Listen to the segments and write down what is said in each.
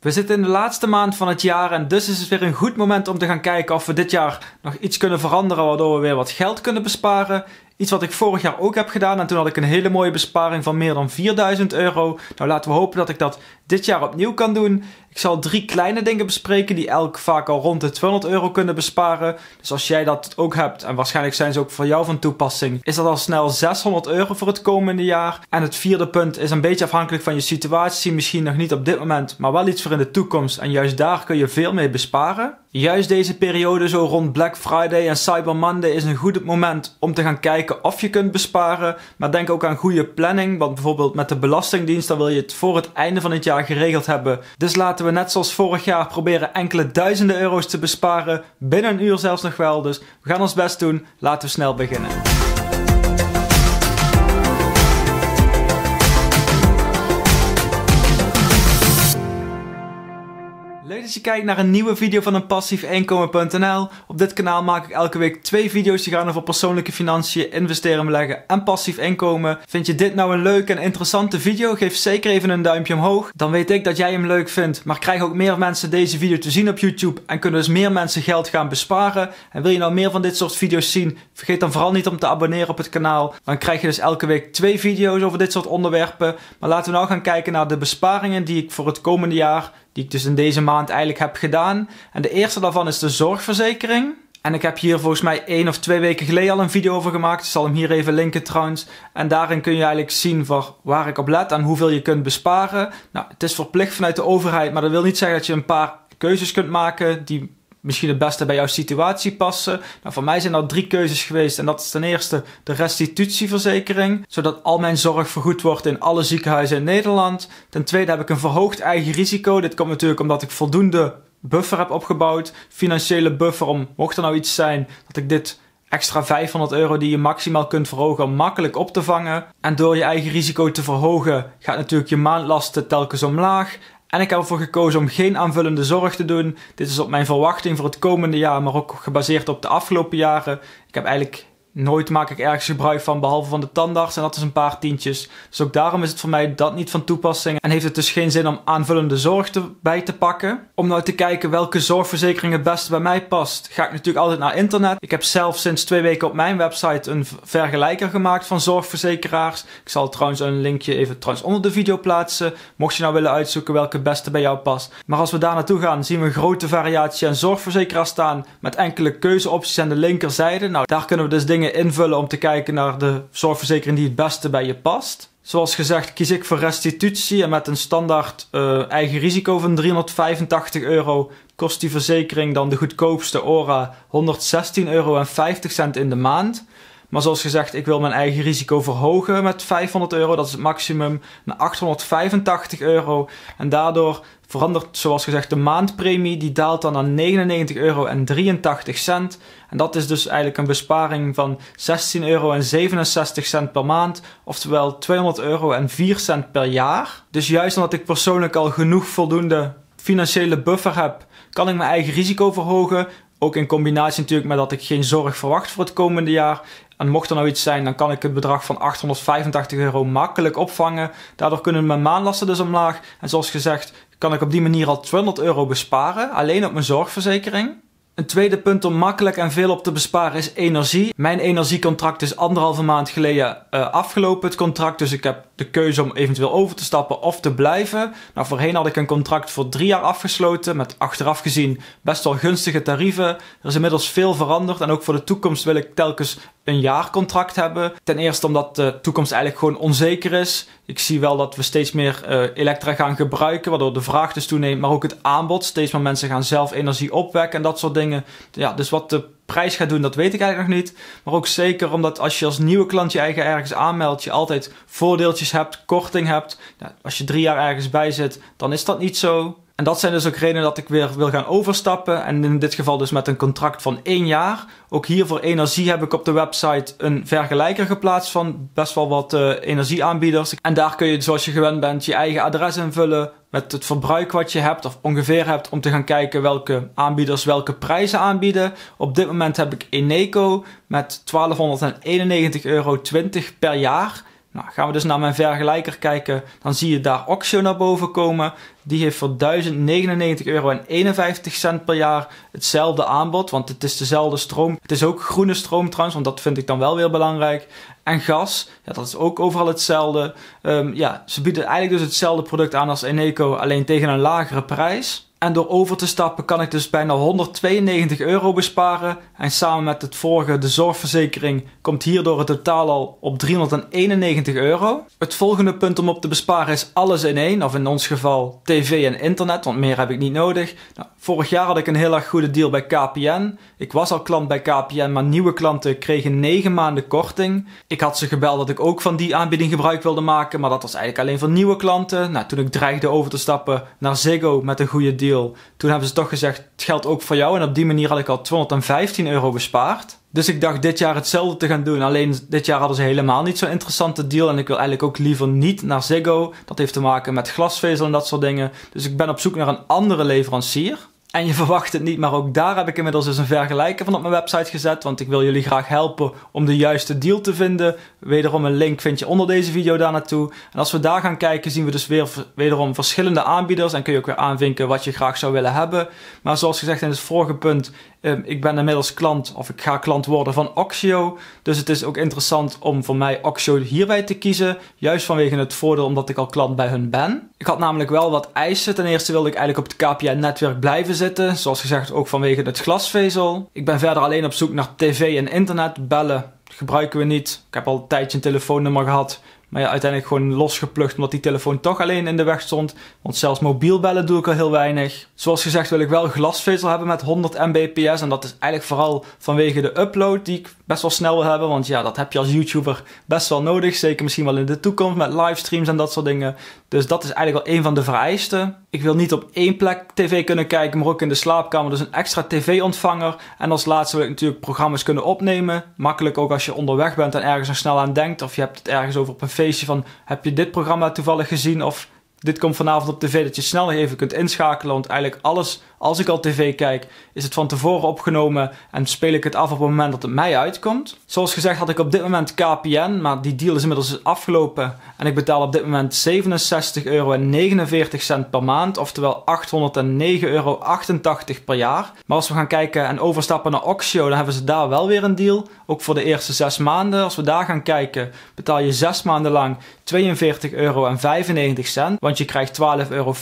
We zitten in de laatste maand van het jaar en dus is het weer een goed moment om te gaan kijken of we dit jaar nog iets kunnen veranderen waardoor we weer wat geld kunnen besparen. Iets wat ik vorig jaar ook heb gedaan en toen had ik een hele mooie besparing van meer dan 4000 euro. Nou laten we hopen dat ik dat dit jaar opnieuw kan doen. Ik zal drie kleine dingen bespreken die elk vaak al rond de 200 euro kunnen besparen. Dus als jij dat ook hebt, en waarschijnlijk zijn ze ook voor jou van toepassing, is dat al snel 600 euro voor het komende jaar. En het vierde punt is een beetje afhankelijk van je situatie, misschien nog niet op dit moment, maar wel iets voor in de toekomst. En juist daar kun je veel mee besparen. Juist deze periode, zo rond Black Friday en Cyber Monday, is een goed moment om te gaan kijken of je kunt besparen. Maar denk ook aan goede planning, want bijvoorbeeld met de Belastingdienst, dan wil je het voor het einde van het jaar geregeld hebben. Dus laten we we net zoals vorig jaar proberen enkele duizenden euro's te besparen. Binnen een uur zelfs nog wel. Dus we gaan ons best doen. Laten we snel beginnen. Als je kijkt naar een nieuwe video van een passiefinkomen.nl. Op dit kanaal maak ik elke week twee video's die gaan over persoonlijke financiën, investeren, beleggen en passief inkomen. Vind je dit nou een leuke en interessante video? Geef zeker even een duimpje omhoog. Dan weet ik dat jij hem leuk vindt, maar krijg ook meer mensen deze video te zien op YouTube en kunnen dus meer mensen geld gaan besparen. En wil je nou meer van dit soort video's zien? Vergeet dan vooral niet om te abonneren op het kanaal. Dan krijg je dus elke week twee video's over dit soort onderwerpen. Maar laten we nou gaan kijken naar de besparingen die ik voor het komende jaar die ik dus in deze maand eigenlijk heb gedaan. En de eerste daarvan is de zorgverzekering. En ik heb hier volgens mij één of twee weken geleden al een video over gemaakt. Ik zal hem hier even linken trouwens. En daarin kun je eigenlijk zien voor waar ik op let en hoeveel je kunt besparen. Nou, het is verplicht vanuit de overheid, maar dat wil niet zeggen dat je een paar keuzes kunt maken die misschien het beste bij jouw situatie passen. Nou, voor mij zijn dat drie keuzes geweest. En dat is ten eerste de restitutieverzekering, zodat al mijn zorg vergoed wordt in alle ziekenhuizen in Nederland. Ten tweede heb ik een verhoogd eigen risico. Dit komt natuurlijk omdat ik voldoende buffer heb opgebouwd, financiële buffer om, mocht er nou iets zijn, dat ik dit extra 500 euro die je maximaal kunt verhogen makkelijk op te vangen. En door je eigen risico te verhogen gaat natuurlijk je maandlasten telkens omlaag. En ik heb ervoor gekozen om geen aanvullende zorg te doen. Dit is op mijn verwachting voor het komende jaar, maar ook gebaseerd op de afgelopen jaren. Ik heb eigenlijk nooit maak ik ergens gebruik van, behalve van de tandarts. En dat is een paar tientjes. Dus ook daarom is het voor mij dat niet van toepassing. En heeft het dus geen zin om aanvullende zorg bij te pakken. Om nou te kijken welke zorgverzekering het beste bij mij past, ga ik natuurlijk altijd naar internet. Ik heb zelf sinds twee weken op mijn website een vergelijker gemaakt van zorgverzekeraars. Ik zal trouwens een linkje even trouwens onder de video plaatsen. Mocht je nou willen uitzoeken welke het beste bij jou past. Maar als we daar naartoe gaan, zien we een grote variatie aan zorgverzekeraars staan. Met enkele keuzeopties aan de linkerzijde. Nou, daar kunnen we dus dingen invullen om te kijken naar de zorgverzekering die het beste bij je past. Zoals gezegd kies ik voor restitutie en met een standaard eh, eigen risico van 385 euro kost die verzekering dan de goedkoopste ORA 116,50 euro in de maand. Maar zoals gezegd, ik wil mijn eigen risico verhogen met 500 euro. Dat is het maximum naar 885 euro. En daardoor verandert, zoals gezegd, de maandpremie. Die daalt dan naar 99 euro en 83 cent. En dat is dus eigenlijk een besparing van 16 euro en 67 cent per maand. Oftewel 200 euro en 4 cent per jaar. Dus juist omdat ik persoonlijk al genoeg voldoende financiële buffer heb, kan ik mijn eigen risico verhogen. Ook in combinatie natuurlijk met dat ik geen zorg verwacht voor het komende jaar, en mocht er nou iets zijn, dan kan ik het bedrag van 885 euro makkelijk opvangen. Daardoor kunnen mijn maandlasten dus omlaag. En zoals gezegd, kan ik op die manier al 200 euro besparen, alleen op mijn zorgverzekering. Een tweede punt om makkelijk en veel op te besparen is energie. Mijn energiecontract is anderhalve maand geleden eh, afgelopen, het contract. Dus ik heb de keuze om eventueel over te stappen of te blijven. Nou, voorheen had ik een contract voor drie jaar afgesloten met achteraf gezien best wel gunstige tarieven. Er is inmiddels veel veranderd en ook voor de toekomst wil ik telkens een jaarcontract hebben. Ten eerste omdat de toekomst eigenlijk gewoon onzeker is. Ik zie wel dat we steeds meer eh, elektra gaan gebruiken, waardoor de vraag dus toeneemt, maar ook het aanbod. Steeds meer mensen gaan zelf energie opwekken en dat soort dingen. Ja, dus wat de prijs gaat doen, dat weet ik eigenlijk nog niet. Maar ook zeker omdat als je als nieuwe klant je eigen ergens aanmeldt, je altijd voordeeltjes hebt, korting hebt. Nou, als je drie jaar ergens bij zit, dan is dat niet zo. En dat zijn dus ook redenen dat ik weer wil gaan overstappen. En in dit geval dus met een contract van één jaar. Ook hier voor energie heb ik op de website een vergelijker geplaatst van best wel wat eh, energieaanbieders. En daar kun je, zoals je gewend bent, je eigen adres invullen, met het verbruik wat je hebt of ongeveer hebt om te gaan kijken welke aanbieders welke prijzen aanbieden. Op dit moment heb ik Eneco met 1291,20 euro per jaar. Nou, gaan we dus naar mijn vergelijker kijken, dan zie je daar Oxio naar boven komen. Die heeft voor 1099,51 euro per jaar hetzelfde aanbod, want het is dezelfde stroom. Het is ook groene stroom trouwens, want dat vind ik dan wel weer belangrijk. En gas, ja, dat is ook overal hetzelfde. Ehm, ja, ze bieden eigenlijk dus hetzelfde product aan als Eneco, alleen tegen een lagere prijs. En door over te stappen kan ik dus bijna 192 euro besparen. En samen met het vorige, de zorgverzekering, komt hierdoor het totaal al op 391 euro. Het volgende punt om op te besparen is alles in één, of in ons geval tv en internet, want meer heb ik niet nodig. Nou, vorig jaar had ik een heel erg goede deal bij KPN. Ik was al klant bij KPN, maar nieuwe klanten kregen 9 maanden korting. Ik had ze gebeld dat ik ook van die aanbieding gebruik wilde maken, maar dat was eigenlijk alleen voor nieuwe klanten. Nou, toen ik dreigde over te stappen naar Ziggo met een goede deal toen hebben ze toch gezegd, het geldt ook voor jou. En op die manier had ik al 215 euro bespaard. Dus ik dacht dit jaar hetzelfde te gaan doen. Alleen dit jaar hadden ze helemaal niet zo'n interessante deal. En ik wil eigenlijk ook liever niet naar Ziggo. Dat heeft te maken met glasvezel en dat soort dingen. Dus ik ben op zoek naar een andere leverancier. En je verwacht het niet, maar ook daar heb ik inmiddels dus een vergelijker van op mijn website gezet. Want ik wil jullie graag helpen om de juiste deal te vinden. Wederom een link vind je onder deze video daar naartoe. En als we daar gaan kijken, zien we dus weer wederom verschillende aanbieders. En kun je ook weer aanvinken wat je graag zou willen hebben. Maar zoals gezegd in het vorige punt, ehm, ik ben inmiddels klant of ik ga klant worden van Oxio. Dus het is ook interessant om voor mij Oxio hierbij te kiezen. Juist vanwege het voordeel omdat ik al klant bij hun ben. Ik had namelijk wel wat eisen. Ten eerste wilde ik eigenlijk op het KPI-netwerk blijven zitten. Zoals gezegd ook vanwege het glasvezel. Ik ben verder alleen op zoek naar tv en internet. Bellen gebruiken we niet. Ik heb al een tijdje een telefoonnummer gehad maar ja, uiteindelijk gewoon losgeplukt omdat die telefoon toch alleen in de weg stond. Want zelfs mobiel bellen doe ik al heel weinig. Zoals gezegd wil ik wel glasvezel hebben met 100 mbps. En dat is eigenlijk vooral vanwege de upload die ik best wel snel wil hebben. Want ja, dat heb je als YouTuber best wel nodig. Zeker misschien wel in de toekomst met livestreams en dat soort dingen. Dus dat is eigenlijk wel een van de vereisten. Ik wil niet op één plek tv kunnen kijken, maar ook in de slaapkamer. Dus een extra tv-ontvanger. En als laatste wil ik natuurlijk programma's kunnen opnemen. Makkelijk ook als je onderweg bent en ergens nog snel aan denkt. Of je hebt het ergens over op een feestje van heb je dit programma toevallig gezien of dit komt vanavond op tv, dat je snel even kunt inschakelen. Want eigenlijk alles als ik al tv kijk, is het van tevoren opgenomen en speel ik het af op het moment dat het mij uitkomt. Zoals gezegd had ik op dit moment KPN, maar die deal is inmiddels afgelopen en ik betaal op dit moment 67,49 euro per maand, oftewel 809,88 euro per jaar. Maar als we gaan kijken en overstappen naar Oxio, dan hebben ze daar wel weer een deal, ook voor de eerste 6 maanden. Als we daar gaan kijken, betaal je 6 maanden lang 42,95 euro, want je krijgt 12,50 euro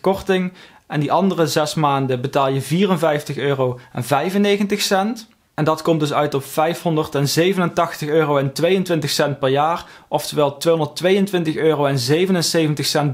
korting en die andere zes maanden betaal je 54,95 euro cent. En dat komt dus uit op 587,22 euro per jaar, oftewel 222,77 euro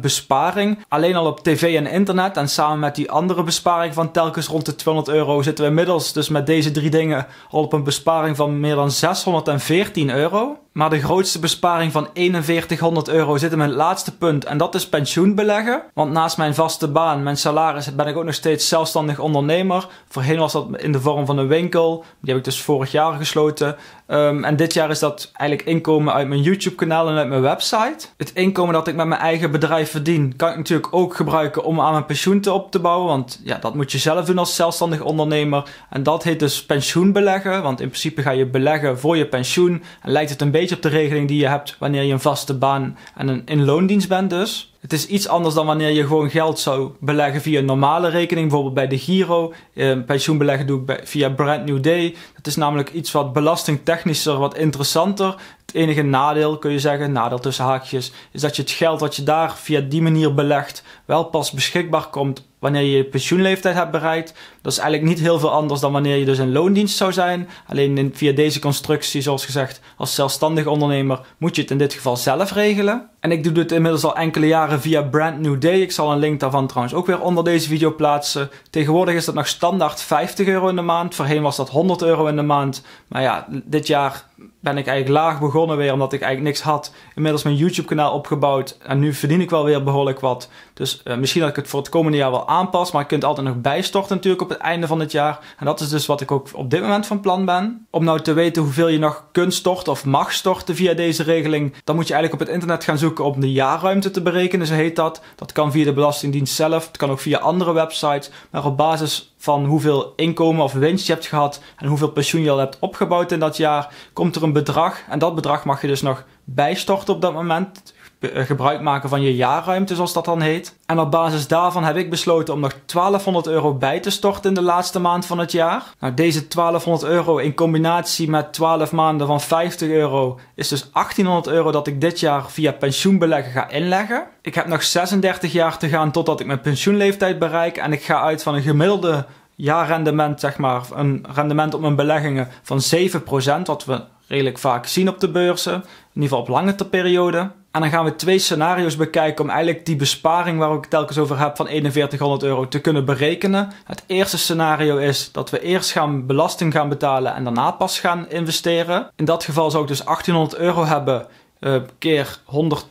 besparing. Alleen al op tv en internet en samen met die andere besparing van telkens rond de 200 euro zitten we inmiddels dus met deze drie dingen al op een besparing van meer dan 614 euro. Maar de grootste besparing van 4100 euro zit in mijn laatste punt en dat is pensioenbeleggen. Want naast mijn vaste baan, mijn salaris, ben ik ook nog steeds zelfstandig ondernemer. Voorheen was dat in de vorm van een winkel die heb ik dus vorig jaar gesloten. Ehm, en dit jaar is dat eigenlijk inkomen uit mijn YouTube-kanaal en uit mijn website. Het inkomen dat ik met mijn eigen bedrijf verdien, kan ik natuurlijk ook gebruiken om aan mijn pensioen te op te bouwen. Want ja, dat moet je zelf doen als zelfstandig ondernemer. En dat heet dus pensioen beleggen. Want in principe ga je beleggen voor je pensioen. En lijkt het een beetje op de regeling die je hebt wanneer je een vaste baan en een in loondienst bent dus. Het is iets anders dan wanneer je gewoon geld zou beleggen via een normale rekening, bijvoorbeeld bij de Giro. Eh, pensioenbeleggen doe ik bij, via Brand New Day. Dat is namelijk iets wat belastingtechnischer, wat interessanter. Het enige nadeel, kun je zeggen, nadeel tussen haakjes, is dat je het geld wat je daar via die manier belegt wel pas beschikbaar komt wanneer je je pensioenleeftijd hebt bereikt. Dat is eigenlijk niet heel veel anders dan wanneer je dus in loondienst zou zijn. Alleen via deze constructie, zoals gezegd, als zelfstandig ondernemer moet je het in dit geval zelf regelen. En ik doe dit inmiddels al enkele jaren via Brand New Day. Ik zal een link daarvan trouwens ook weer onder deze video plaatsen. Tegenwoordig is dat nog standaard 50 euro in de maand. Voorheen was dat 100 euro in de maand. Maar ja, dit jaar ben ik eigenlijk laag begonnen weer, omdat ik eigenlijk niks had. Inmiddels mijn YouTube-kanaal opgebouwd en nu verdien ik wel weer behoorlijk wat. Dus eh, misschien dat ik het voor het komende jaar wel aanpas. Maar je kunt altijd nog bijstorten natuurlijk op het einde van het jaar. En dat is dus wat ik ook op dit moment van plan ben. Om nou te weten hoeveel je nog kunt storten of mag storten via deze regeling. Dan moet je eigenlijk op het internet gaan zoeken om de jaarruimte te berekenen. Zo heet dat. Dat kan via de Belastingdienst zelf. Het kan ook via andere websites. Maar op basis van hoeveel inkomen of winst je hebt gehad en hoeveel pensioen je al hebt opgebouwd in dat jaar, komt er een bedrag. En dat bedrag mag je dus nog bijstorten op dat moment. Eh, gebruik maken van je jaarruimte, zoals dat dan heet. En op basis daarvan heb ik besloten om nog 1200 euro bij te storten in de laatste maand van het jaar. Nou, deze 1200 euro in combinatie met 12 maanden van 50 euro is dus 1800 euro dat ik dit jaar via pensioenbeleggen ga inleggen. Ik heb nog 36 jaar te gaan totdat ik mijn pensioenleeftijd bereik en ik ga uit van een gemiddelde jaarrendement, zeg maar, een rendement op mijn beleggingen van 7%, wat we redelijk vaak zien op de beurzen. In ieder geval op langere periode. En dan gaan we twee scenario's bekijken om eigenlijk die besparing waar ik telkens over heb van 4100 euro te kunnen berekenen. Het eerste scenario is dat we eerst gaan belasting gaan betalen en daarna pas gaan investeren. In dat geval zou ik dus 1800 euro hebben eh, keer 100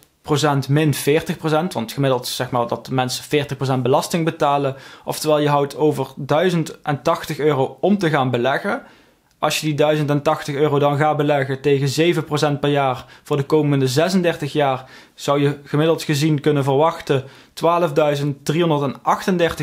min 40%. Want gemiddeld zeg maar dat mensen 40% belasting betalen. Oftewel je houdt over 1080 euro om te gaan beleggen. Als je die 1080 euro dan gaat beleggen tegen 7% per jaar voor de komende 36 jaar, zou je gemiddeld gezien kunnen verwachten 12.338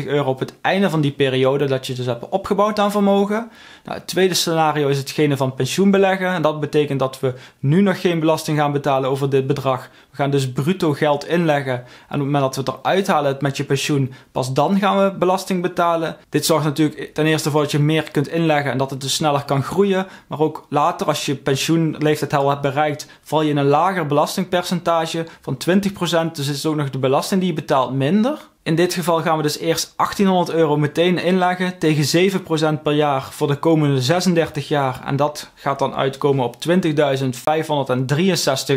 euro op het einde van die periode dat je dus hebt opgebouwd aan vermogen. Nou, het tweede scenario is hetgene van pensioenbeleggen. En dat betekent dat we nu nog geen belasting gaan betalen over dit bedrag. We gaan dus bruto geld inleggen. En op het moment dat we het eruit halen met je pensioen, pas dan gaan we belasting betalen. Dit zorgt natuurlijk ten eerste voor dat je meer kunt inleggen en dat het dus sneller kan groeien. Maar ook later als je pensioenleeftijd al hebt bereikt, val je in een lager belastingpercentage van 20%. Dus is ook nog de belasting die je betaalt minder. In dit geval gaan we dus eerst 1800 euro meteen inleggen tegen 7% per jaar voor de komende 36 jaar. En dat gaat dan uitkomen op 20.563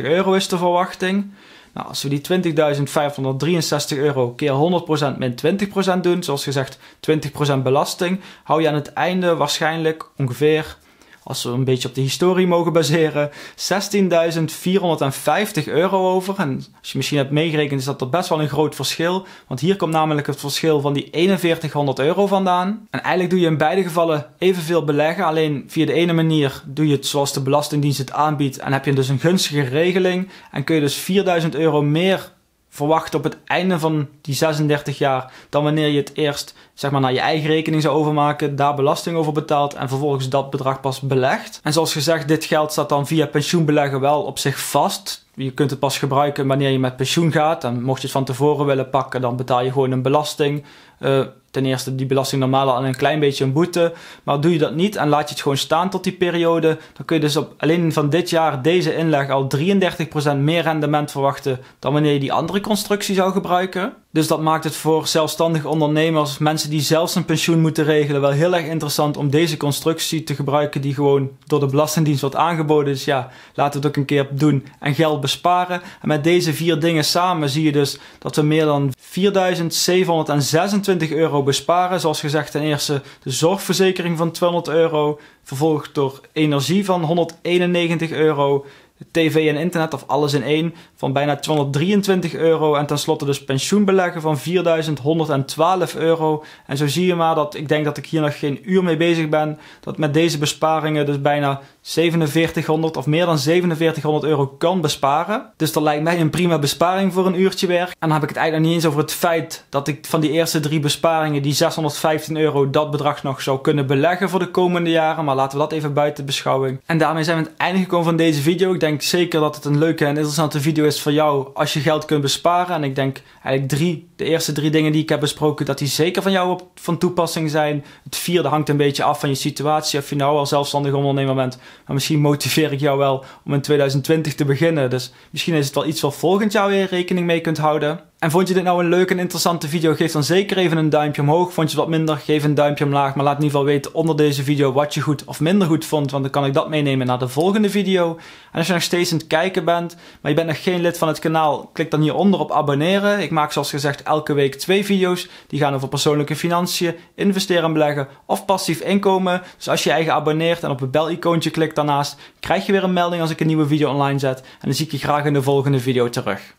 euro is de verwachting. Nou, als we die 20.563 euro keer 100% min 20% doen, zoals gezegd 20% belasting, hou je aan het einde waarschijnlijk ongeveer als we een beetje op de historie mogen baseren, 16.450 euro over. En als je misschien hebt meegerekend, is dat er best wel een groot verschil. Want hier komt namelijk het verschil van die 4100 euro vandaan. En eigenlijk doe je in beide gevallen evenveel beleggen. Alleen via de ene manier doe je het zoals de Belastingdienst het aanbiedt. En heb je dus een gunstige regeling. En kun je dus 4000 euro meer verwacht op het einde van die 36 jaar dan wanneer je het eerst zeg maar, naar je eigen rekening zou overmaken, daar belasting over betaalt en vervolgens dat bedrag pas belegt. En zoals gezegd, dit geld staat dan via pensioenbeleggen wel op zich vast. Je kunt het pas gebruiken wanneer je met pensioen gaat. En mocht je het van tevoren willen pakken, dan betaal je gewoon een belasting. Eh, ten eerste die belasting normaal al een klein beetje een boete. Maar doe je dat niet en laat je het gewoon staan tot die periode, dan kun je dus op alleen van dit jaar deze inleg al 33% meer rendement verwachten dan wanneer je die andere constructie zou gebruiken. Dus dat maakt het voor zelfstandige ondernemers, mensen die zelfs een pensioen moeten regelen, wel heel erg interessant om deze constructie te gebruiken die gewoon door de Belastingdienst wordt aangeboden. Dus ja, laten we het ook een keer doen en geld besparen. En met deze vier dingen samen zie je dus dat we meer dan 4.726 euro besparen. Zoals gezegd, ten eerste de zorgverzekering van 200 euro. Vervolgd door energie van 191 euro. TV en internet of alles in één van bijna 223 euro. En tenslotte dus pensioenbeleggen van 4112 euro. En zo zie je maar dat ik denk dat ik hier nog geen uur mee bezig ben. Dat met deze besparingen dus bijna 4700 of meer dan 4700 euro kan besparen. Dus dat lijkt mij een prima besparing voor een uurtje werk. En dan heb ik het eigenlijk niet eens over het feit dat ik van die eerste drie besparingen, die 615 euro, dat bedrag nog zou kunnen beleggen voor de komende jaren. Maar laten we dat even buiten beschouwing. En daarmee zijn we het einde gekomen van deze video. Ik denk zeker dat het een leuke en interessante video is voor jou als je geld kunt besparen. En ik denk eigenlijk drie, de eerste drie dingen die ik heb besproken, dat die zeker van jou op, van toepassing zijn. Het vierde hangt een beetje af van je situatie. Of je nou al zelfstandig ondernemer bent maar misschien motiveer ik jou wel om in 2020 te beginnen. Dus misschien is het wel iets wat volgend jaar weer rekening mee kunt houden. En vond je dit nou een leuke en interessante video? Geef dan zeker even een duimpje omhoog. Vond je het wat minder? Geef een duimpje omlaag. Maar laat in ieder geval weten onder deze video wat je goed of minder goed vond. Want dan kan ik dat meenemen naar de volgende video. En als je nog steeds aan het kijken bent, maar je bent nog geen lid van het kanaal, klik dan hieronder op abonneren. Ik maak zoals gezegd elke week twee video's. Die gaan over persoonlijke financiën, investeren en beleggen of passief inkomen. Dus als je je eigen abonneert en op het belicoontje klikt daarnaast, krijg je weer een melding als ik een nieuwe video online zet. En dan zie ik je graag in de volgende video terug.